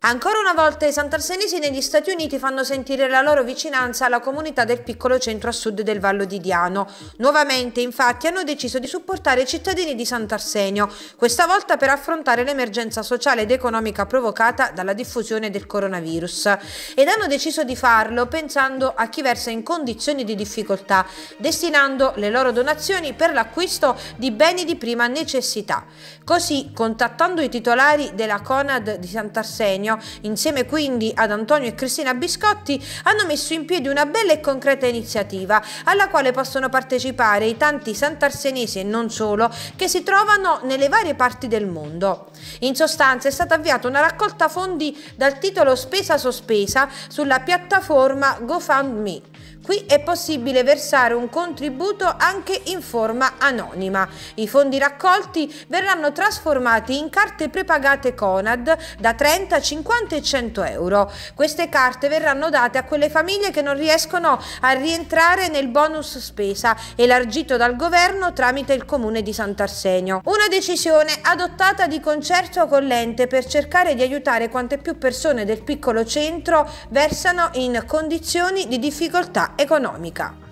Ancora una volta i sant'arsenesi negli Stati Uniti fanno sentire la loro vicinanza alla comunità del piccolo centro a sud del Vallo di Diano. Nuovamente infatti hanno deciso di supportare i cittadini di Sant'Arsenio, questa volta per affrontare l'emergenza sociale ed economica provocata dalla diffusione del coronavirus. Ed hanno deciso di farlo pensando a chi versa in condizioni di difficoltà, destinando le loro donazioni per l'acquisto di beni di prima necessità. Così, contattando i titolari della Conad di Sant'Arsenio, Genio, insieme quindi ad Antonio e Cristina Biscotti, hanno messo in piedi una bella e concreta iniziativa alla quale possono partecipare i tanti santarsenesi e non solo che si trovano nelle varie parti del mondo. In sostanza è stata avviata una raccolta fondi dal titolo Spesa Sospesa sulla piattaforma GoFundMe. Qui è possibile versare un contributo anche in forma anonima. I fondi raccolti verranno trasformati in carte prepagate Conad da 30, 50 e 100 euro. Queste carte verranno date a quelle famiglie che non riescono a rientrare nel bonus spesa elargito dal governo tramite il comune di Sant'Arsenio. Una decisione adottata di concerto con l'ente per cercare di aiutare quante più persone del piccolo centro versano in condizioni di difficoltà economica.